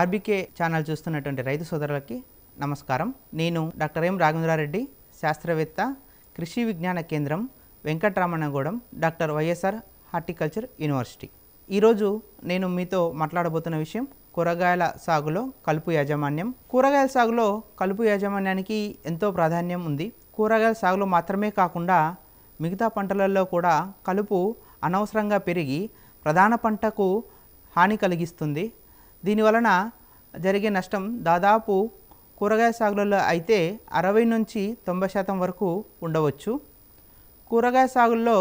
RBK channel చూస్తున్నటువంటి రైతు సోదరులకి నమస్కారం నేను డాక్టర్ ఎం రాఘవేంద్రారెడ్డి శాస్త్రవేత్త కృషి విజ్ఞాన కేంద్రం Venkataramannagudem doctor YSR horticulture university ఈరోజు నేను మీతో మాట్లాడబోతున్న విషయం కూరగాయల సాగులో కలుపు యాజమాన్యం కూరగాయల సాగులో కలుపు యాజమాన్యానికి ఎంతో ప్రాధాన్యం ఉంది కూరగాయల సాగులో మాత్రమే కాకుండా మిగతా పంటలలో కూడా కలుపు అనవసరంగా పెరిగి ప్రధాన పంటకు హాని కలిగిస్తుంది దీనివలన జరిగే నష్టం దాదాపు కూరగాయ సాగులలో అయితే అరవై నుంచి తొంభై శాతం వరకు ఉండవచ్చు కూరగాయ సాగుల్లో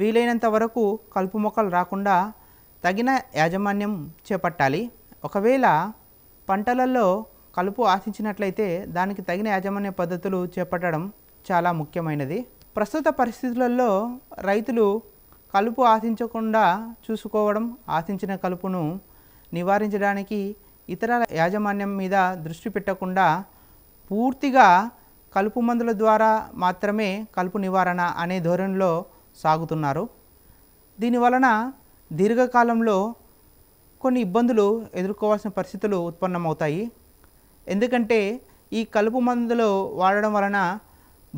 వీలైనంత వరకు కలుపు మొక్కలు రాకుండా తగిన యాజమాన్యం చేపట్టాలి ఒకవేళ పంటలలో కలుపు ఆశించినట్లయితే దానికి తగిన యాజమాన్య పద్ధతులు చేపట్టడం చాలా ముఖ్యమైనది ప్రస్తుత పరిస్థితులలో రైతులు కలుపు ఆశించకుండా చూసుకోవడం ఆశించిన కలుపును నివారించడానికి ఇతర యాజమాన్యం మీద దృష్టి పెట్టకుండా పూర్తిగా కలుపు మందుల ద్వారా మాత్రమే కలుపు నివారణ అనే ధోరణిలో సాగుతున్నారు దీనివలన దీర్ఘకాలంలో కొన్ని ఇబ్బందులు ఎదుర్కోవాల్సిన పరిస్థితులు ఉత్పన్నమవుతాయి ఎందుకంటే ఈ కలుపు మందులు వాడడం వలన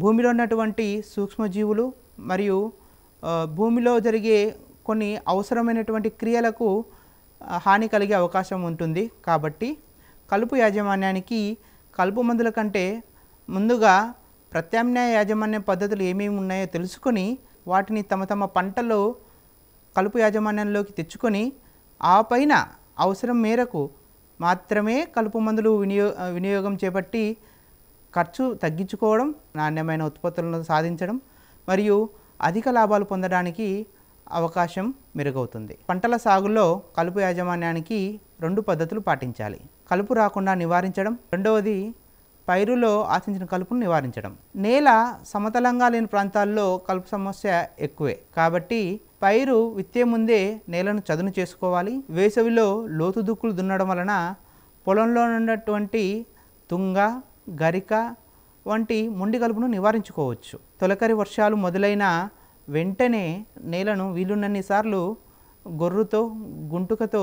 భూమిలో ఉన్నటువంటి సూక్ష్మజీవులు మరియు భూమిలో జరిగే కొన్ని అవసరమైనటువంటి క్రియలకు హాని కలిగే అవకాశం ఉంటుంది కాబట్టి కలుపు యాజమాన్యానికి కలుపు మందుల కంటే ముందుగా ప్రత్యామ్నాయ యాజమాన్య పద్ధతులు ఏమేమి ఉన్నాయో తెలుసుకొని వాటిని తమ తమ పంటలో కలుపు యాజమాన్యంలోకి తెచ్చుకొని ఆ పైన అవసరం మేరకు మాత్రమే కలుపు మందులు వినియో వినియోగం చేపట్టి ఖర్చు తగ్గించుకోవడం నాణ్యమైన ఉత్పత్తులను సాధించడం మరియు అధిక లాభాలు పొందడానికి అవకాశం మెరుగవుతుంది పంటల సాగులో కలుపు యాజమాన్యానికి రెండు పద్ధతులు పాటించాలి కలుపు రాకుండా నివారించడం రెండవది పైరులో ఆశించిన కలుపును నివారించడం నేల సమతలంగా లేని ప్రాంతాల్లో కలుపు సమస్య ఎక్కువే కాబట్టి పైరు విత్తే ముందే నేలను చదును చేసుకోవాలి వేసవిలో లోతు దుక్కులు దున్నడం వలన పొలంలో ఉన్నటువంటి తుంగ గరిక వంటి ముండి కలుపును నివారించుకోవచ్చు తొలకరి వర్షాలు మొదలైన వెంటనే నేలను వీలున్నన్నిసార్లు గొర్రుతో గుంటుకతో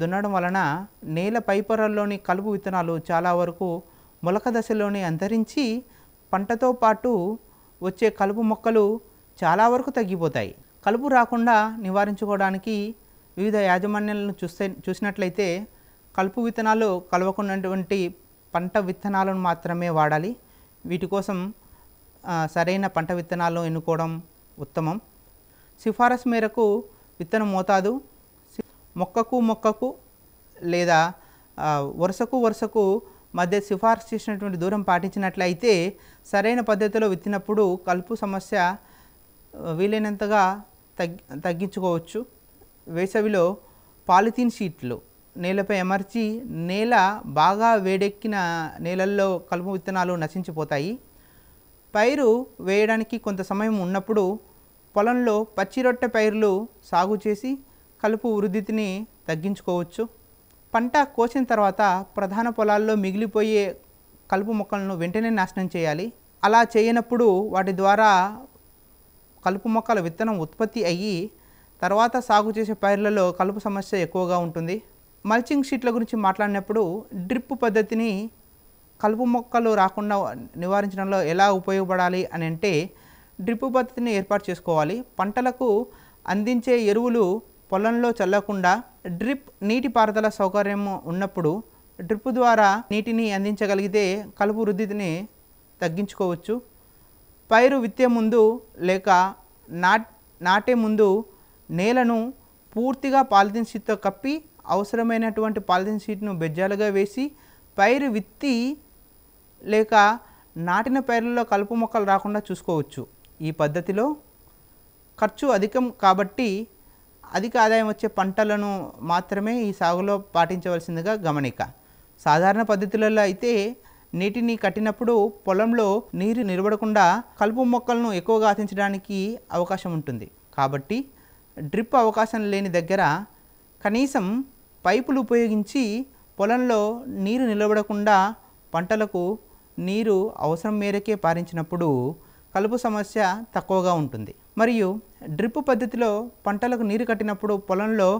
దున్నడం వలన నేల పైపొరల్లోని కలుపు విత్తనాలు చాలా వరకు మొలక దశలోనే అంతరించి పంటతో పాటు వచ్చే కలుపు మొక్కలు చాలా వరకు తగ్గిపోతాయి కలుపు రాకుండా నివారించుకోవడానికి వివిధ యాజమాన్యాలను చూస్తే చూసినట్లయితే కలుపు విత్తనాలు కలవకున్నటువంటి పంట విత్తనాలను మాత్రమే వాడాలి వీటి కోసం సరైన పంట విత్తనాలను ఎన్నుకోవడం ఉత్తమం సిఫారసు మేరకు విత్తనం మోతాదు మొక్కకు మొక్కకు లేదా వరుసకు వరుసకు మధ్య సిఫార్సు చేసినటువంటి దూరం పాటించినట్లయితే సరైన పద్ధతిలో విత్తినప్పుడు కలుపు సమస్య వీలైనంతగా తగ్గి తగ్గించుకోవచ్చు వేసవిలో పాలిథీన్ షీట్లు నేలపై అమర్చి నేల బాగా వేడెక్కిన నేలల్లో కలుపు విత్తనాలు నశించిపోతాయి పైరు వేయడానికి కొంత సమయం ఉన్నప్పుడు పొలంలో పచ్చి రొట్టె పైర్లు సాగు చేసి కలుపు వృద్ధిని తగ్గించుకోవచ్చు పంట కోసిన తర్వాత ప్రధాన పొలాల్లో మిగిలిపోయే కలుపు మొక్కలను వెంటనే నాశనం చేయాలి అలా చేయనప్పుడు వాటి ద్వారా కలుపు మొక్కల విత్తనం ఉత్పత్తి అయ్యి తర్వాత సాగు చేసే పైర్లలో కలుపు సమస్య ఎక్కువగా ఉంటుంది మల్చింగ్ షీట్ల గురించి మాట్లాడినప్పుడు డ్రిప్ పద్ధతిని కలుపు మొక్కలు రాకుండా నివారించడంలో ఎలా ఉపయోగపడాలి అని అంటే డ్రిప్ పద్ధతిని ఏర్పాటు చేసుకోవాలి పంటలకు అందించే ఎరువులు పొలంలో చల్లకుండా డ్రిప్ నీటి పారుదల సౌకర్యం ఉన్నప్పుడు డ్రిప్ ద్వారా నీటిని అందించగలిగితే కలుపు వృద్ధిని తగ్గించుకోవచ్చు పైరు విత్తే ముందు లేక నాట్ నాటే ముందు నేలను పూర్తిగా పాలిథిన్ షీట్తో కప్పి అవసరమైనటువంటి పాలిథిన్ షీట్ను బెజ్జాలుగా వేసి పైరు విత్తి లేక నాటిన పైర్లలో కలుపు మొక్కలు రాకుండా చూసుకోవచ్చు ఈ పద్ధతిలో ఖర్చు అధికం కాబట్టి అధిక ఆదాయం వచ్చే పంటలను మాత్రమే ఈ సాగులో పాటించవలసిందిగా గమనిక సాధారణ పద్ధతులలో అయితే నీటిని కట్టినప్పుడు పొలంలో నీరు నిలబడకుండా కలుపు మొక్కలను ఎక్కువగా ఆశించడానికి అవకాశం ఉంటుంది కాబట్టి డ్రిప్ అవకాశం లేని దగ్గర కనీసం పైపులు ఉపయోగించి పొలంలో నీరు నిలబడకుండా పంటలకు నీరు అవసరం మేరకే పారించినప్పుడు కలుపు సమస్య తక్కువగా ఉంటుంది మరియు డ్రిప్ పద్ధతిలో పంటలకు నీరు కట్టినప్పుడు పొలంలో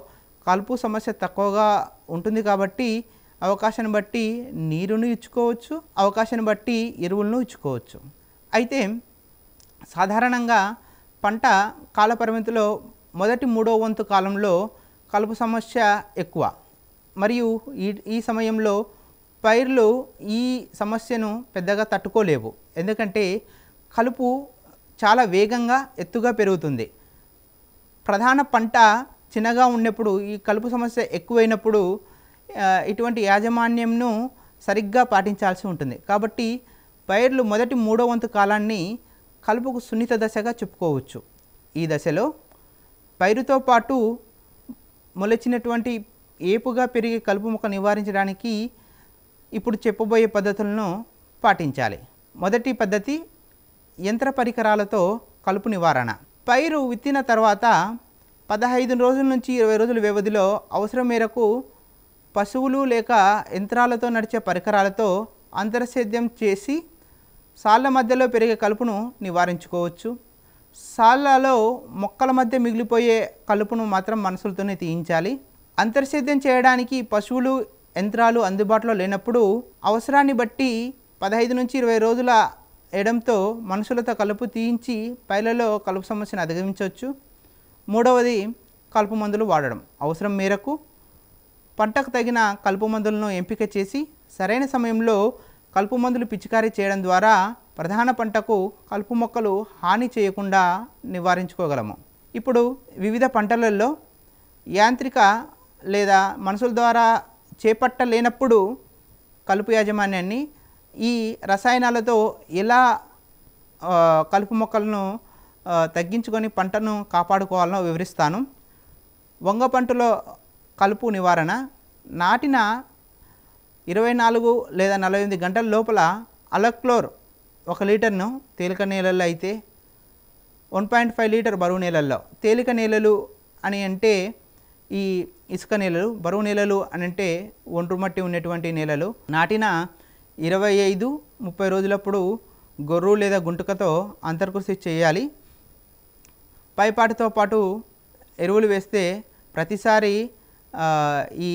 కలుపు సమస్య తక్కువగా ఉంటుంది కాబట్టి అవకాశాన్ని బట్టి నీరును ఇచ్చుకోవచ్చు అవకాశాన్ని బట్టి ఎరువులను ఇచ్చుకోవచ్చు అయితే సాధారణంగా పంట కాలపరిమితిలో మొదటి మూడో వంతు కాలంలో కలుపు సమస్య ఎక్కువ మరియు ఈ ఈ సమయంలో పైర్లు ఈ సమస్యను పెద్దగా తట్టుకోలేవు ఎందుకంటే కలుపు చాలా వేగంగా ఎత్తుగా పెరుగుతుంది ప్రధాన పంట చిన్నగా ఉన్నప్పుడు ఈ కలుపు సమస్య ఎక్కువైనప్పుడు ఇటువంటి యాజమాన్యంను సరిగ్గా పాటించాల్సి ఉంటుంది కాబట్టి పైర్లు మొదటి మూడో వంతు కాలాన్ని కలుపుకు సున్నిత దశగా చెప్పుకోవచ్చు ఈ దశలో పైరుతో పాటు మొలచినటువంటి ఏపుగా పెరిగే కలుపు మొక్క నివారించడానికి ఇప్పుడు చెప్పబోయే పద్ధతులను పాటించాలి మొదటి పద్ధతి యంత్ర పరికరాలతో కలుపు నివారణ పైరు విత్తిన తర్వాత పదహైదు రోజుల నుంచి ఇరవై రోజుల వ్యవధిలో అవసరం మేరకు పశువులు లేక యంత్రాలతో నడిచే పరికరాలతో అంతర్సేద్యం చేసి సాళ్ళ మధ్యలో పెరిగే కలుపును నివారించుకోవచ్చు సాళ్ళలో మొక్కల మధ్య మిగిలిపోయే కలుపును మాత్రం మనసులతోనే తీయించాలి అంతర్సేద్యం చేయడానికి పశువులు యంత్రాలు అందుబాటులో లేనప్పుడు అవసరాన్ని బట్టి పదహైదు నుంచి ఇరవై రోజుల ఎడంతో మనుషులతో కలుపు తీయించి పైలలో కలుపు సమస్యను అధిగమించవచ్చు మూడవది కలుపు మందులు వాడడం అవసరం మేరకు పంటకు తగిన కలుపు మందులను ఎంపిక చేసి సరైన సమయంలో కలుపు మందులు పిచికారీ చేయడం ద్వారా ప్రధాన పంటకు కలుపు మొక్కలు హాని చేయకుండా నివారించుకోగలము ఇప్పుడు వివిధ పంటలలో యాంత్రిక లేదా మనుషుల ద్వారా చేపట్టలేనప్పుడు కలుపు యాజమాన్యాన్ని ఈ రసాయనాలతో ఎలా కలుపు మొక్కలను తగ్గించుకొని పంటను కాపాడుకోవాలనో వివరిస్తాను వంగ పంటలో కలుపు నివారణ నాటిన ఇరవై నాలుగు లేదా నలభై ఎనిమిది గంటల లోపల అలక్లోర్ ఒక లీటర్ను తేలిక నేలల్లో అయితే వన్ పాయింట్ ఫైవ్ లీటర్ బరువు నేలల్లో తేలిక నేలలు అని అంటే ఈ ఇసుక నేలలు బరువు నేలలు అని అంటే ఒండ్రు మట్టి ఉన్నటువంటి నేలలు నాటిన ఇరవై ఐదు ముప్పై రోజులప్పుడు గొర్రు లేదా గుంటుకతో అంతర్కృషి చేయాలి పైపాటితో పాటు ఎరువులు వేస్తే ప్రతిసారి ఈ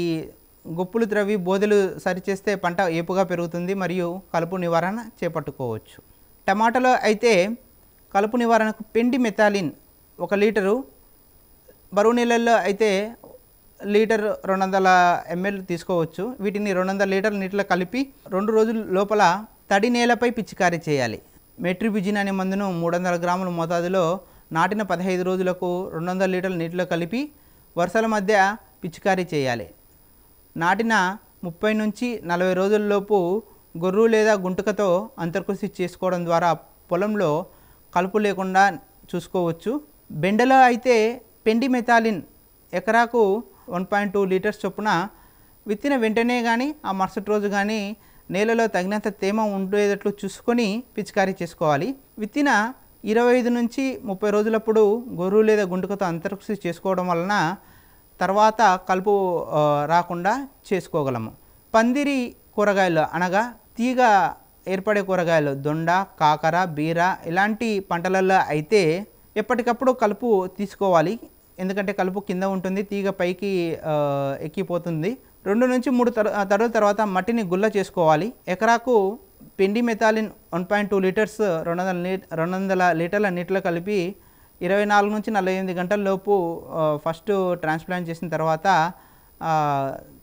గొప్పులు ద్రవి బోదెలు సరిచేస్తే పంట ఏపుగా పెరుగుతుంది మరియు కలుపు నివారణ చేపట్టుకోవచ్చు టమాటాలో అయితే కలుపు నివారణకు పెండి మెథాలిన్ ఒక లీటరు బరువు నీళ్ళల్లో అయితే లీటర్ రెండు వందల ఎంఎల్ తీసుకోవచ్చు వీటిని రెండు వందల లీటర్ నీటిలో కలిపి రెండు రోజుల లోపల తడి నేలపై పిచికారీ చేయాలి మెట్రిబిజిన్ అనే మందును మూడు వందల గ్రాముల మోతాదులో నాటిన పదహైదు రోజులకు రెండు వందల లీటర్ల నీటిలో కలిపి వరుసల మధ్య పిచికారీ చేయాలి నాటిన ముప్పై నుంచి నలభై రోజుల్లోపు గొర్రు లేదా గుంటుకతో అంతర్కృషి చేసుకోవడం ద్వారా పొలంలో కలుపు లేకుండా చూసుకోవచ్చు బెండలో అయితే పెండి మెథాలిన్ ఎకరాకు వన్ పాయింట్ టూ లీటర్స్ చొప్పున విత్తిన వెంటనే కానీ ఆ మరుసటి రోజు కానీ నేలలో తగినంత తేమ ఉండేటట్లు చూసుకొని పిచికారీ చేసుకోవాలి విత్తిన ఇరవై ఐదు నుంచి ముప్పై రోజులప్పుడు గొర్రు లేదా గుండుకతో అంతరిక్షి చేసుకోవడం వలన తర్వాత కలుపు రాకుండా చేసుకోగలము పందిరి కూరగాయలు అనగా తీగ ఏర్పడే కూరగాయలు దొండ కాకర బీర ఇలాంటి పంటలలో అయితే ఎప్పటికప్పుడు కలుపు తీసుకోవాలి ఎందుకంటే కలుపు కింద ఉంటుంది తీగ పైకి ఎక్కిపోతుంది రెండు నుంచి మూడు తర తర్వాత మట్టిని గుల్ల చేసుకోవాలి ఎకరాకు pendimethalin one point two litres రెండు వందల లీ రెండు వందల లీటర్ల నీటిలో కలిపి ఇరవై నాలుగు నుంచి నలభై ఎనిమిది గంటలలోపు ఫస్ట్ ట్రాన్స్ప్లాంట్ చేసిన తర్వాత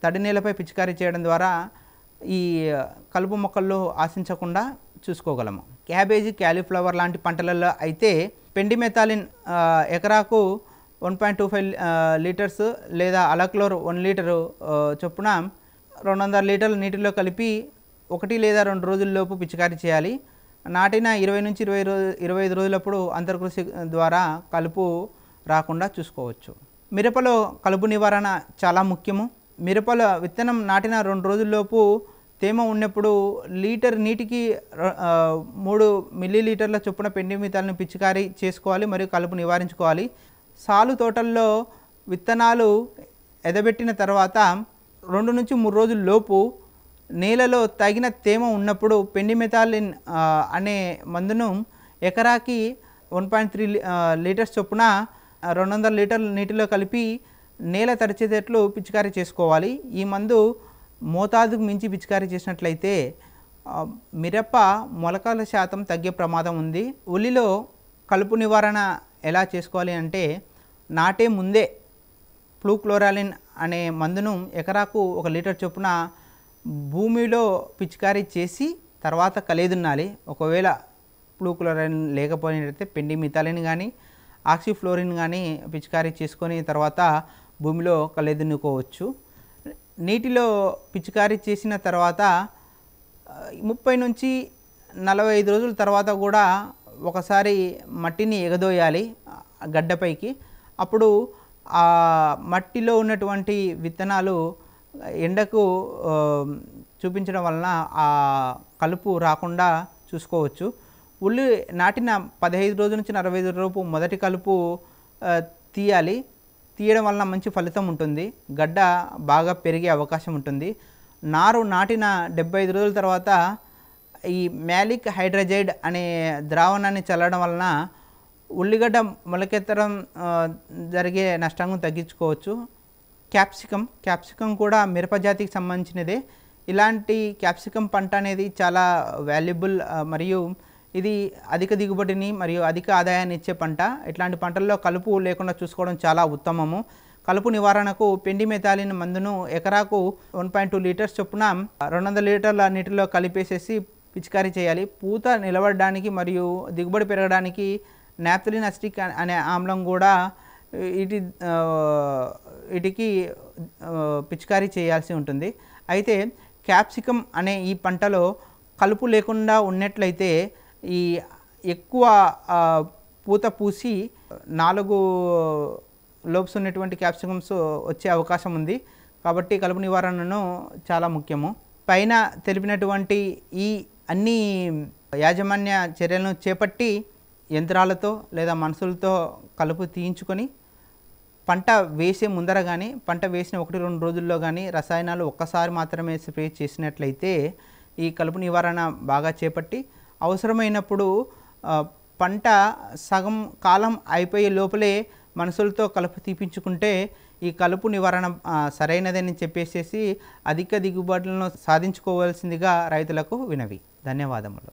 తడి నీళ్ళపై పిచికారీ చేయడం ద్వారా ఈ కలుపు మొక్కల్లో ఆశించకుండా చూసుకోగలము క్యాబేజీ క్యాలీఫ్లవర్ లాంటి పంటలలో అయితే మెథాలిన్ ఎకరాకు one point two five litres లేదా అలక్లోర్ వన్ లీటరు చొప్పున రెండు వందల లీటర్ల నీటిలో కలిపి ఒకటి లేదా రెండు రోజుల్లోపు పిచికారీ చేయాలి నాటిన ఇరవై నుంచి ఇరవై రోజు ఇరవై ఐదు రోజులప్పుడు అంతర్కృషి ద్వారా కలుపు రాకుండా చూసుకోవచ్చు మిరపలో కలుపు నివారణ చాలా ముఖ్యము మిరపల విత్తనం నాటిన రెండు రోజుల్లోపు తేమ ఉన్నప్పుడు లీటర్ నీటికి మూడు మిల్లీ లీటర్ల చొప్పున పిండి మితాలను పిచికారీ చేసుకోవాలి మరియు కలుపు నివారించుకోవాలి సాలు తోటల్లో విత్తనాలు ఎదబెట్టిన తర్వాత రెండు నుంచి మూడు రోజుల లోపు నేలలో తగిన తేమ ఉన్నప్పుడు పెండిమెథాలిన్ అనే మందును ఎకరాకి వన్ పాయింట్ త్రీ లీటర్స్ చొప్పున రెండు వందల లీటర్ల నీటిలో కలిపి నేల తరిచేటట్లు పిచికారీ చేసుకోవాలి ఈ మందు మోతాదుకు మించి పిచికారీ చేసినట్లయితే మిరప మొలకల శాతం తగ్గే ప్రమాదం ఉంది ఉల్లిలో కలుపు నివారణ ఎలా చేసుకోవాలి అంటే నాటే ముందే క్లోరాలిన్ అనే మందును ఎకరాకు ఒక లీటర్ చొప్పున భూమిలో పిచికారీ చేసి తర్వాత కలేదున్నాలి ఒకవేళ క్లోరాలిన్ లేకపోయినట్లయితే పెండి మిథాలిన్ కానీ ఆక్సిఫ్లోరిన్ కానీ పిచికారీ చేసుకొని తర్వాత భూమిలో కలేదున్నుకోవచ్చు నీటిలో పిచికారీ చేసిన తర్వాత ముప్పై నుంచి నలభై ఐదు రోజుల తర్వాత కూడా ఒకసారి మట్టిని ఎగదోయాలి గడ్డపైకి అప్పుడు ఆ మట్టిలో ఉన్నటువంటి విత్తనాలు ఎండకు చూపించడం వలన ఆ కలుపు రాకుండా చూసుకోవచ్చు ఉల్లి నాటిన పదహైదు రోజుల నుంచి అరవై ఐదు రోజు మొదటి కలుపు తీయాలి తీయడం వలన మంచి ఫలితం ఉంటుంది గడ్డ బాగా పెరిగే అవకాశం ఉంటుంది నారు నాటిన డెబ్బై ఐదు రోజుల తర్వాత ఈ మ్యాలిక్ హైడ్రజైడ్ అనే ద్రావణాన్ని చల్లడం వలన ఉల్లిగడ్డ మొలకెత్తడం జరిగే నష్టంను తగ్గించుకోవచ్చు క్యాప్సికం క్యాప్సికం కూడా మిరప జాతికి సంబంధించినదే ఇలాంటి క్యాప్సికం పంట అనేది చాలా వాల్యుబుల్ మరియు ఇది అధిక దిగుబడిని మరియు అధిక ఆదాయాన్ని ఇచ్చే పంట ఇట్లాంటి పంటల్లో కలుపు లేకుండా చూసుకోవడం చాలా ఉత్తమము కలుపు నివారణకు పిండి మెతాలిన మందును ఎకరాకు వన్ పాయింట్ టూ లీటర్స్ చొప్పున రెండు వందల లీటర్ల నీటిలో కలిపేసేసి పిచికారీ చేయాలి పూత నిలబడడానికి మరియు దిగుబడి పెరగడానికి నాప్థలిన్ అస్టిక్ అనే ఆమ్లం కూడా ఇటు వీటికి పిచికారీ చేయాల్సి ఉంటుంది అయితే క్యాప్సికమ్ అనే ఈ పంటలో కలుపు లేకుండా ఉన్నట్లయితే ఈ ఎక్కువ పూత పూసి నాలుగు లోప్స్ ఉన్నటువంటి క్యాప్సికమ్స్ వచ్చే అవకాశం ఉంది కాబట్టి కలుపు నివారణను చాలా ముఖ్యము పైన తెలిపినటువంటి ఈ అన్ని యాజమాన్య చర్యలను చేపట్టి యంత్రాలతో లేదా మనుషులతో కలుపు తీయించుకొని పంట వేసే ముందర కానీ పంట వేసిన ఒకటి రెండు రోజుల్లో కానీ రసాయనాలు ఒక్కసారి మాత్రమే స్ప్రే చేసినట్లయితే ఈ కలుపు నివారణ బాగా చేపట్టి అవసరమైనప్పుడు పంట సగం కాలం అయిపోయే లోపలే మనుషులతో కలుపు తీపించుకుంటే ఈ కలుపు నివారణ సరైనదని చెప్పేసేసి అధిక దిగుబడులను సాధించుకోవాల్సిందిగా రైతులకు వినవి ధన్యవాదములు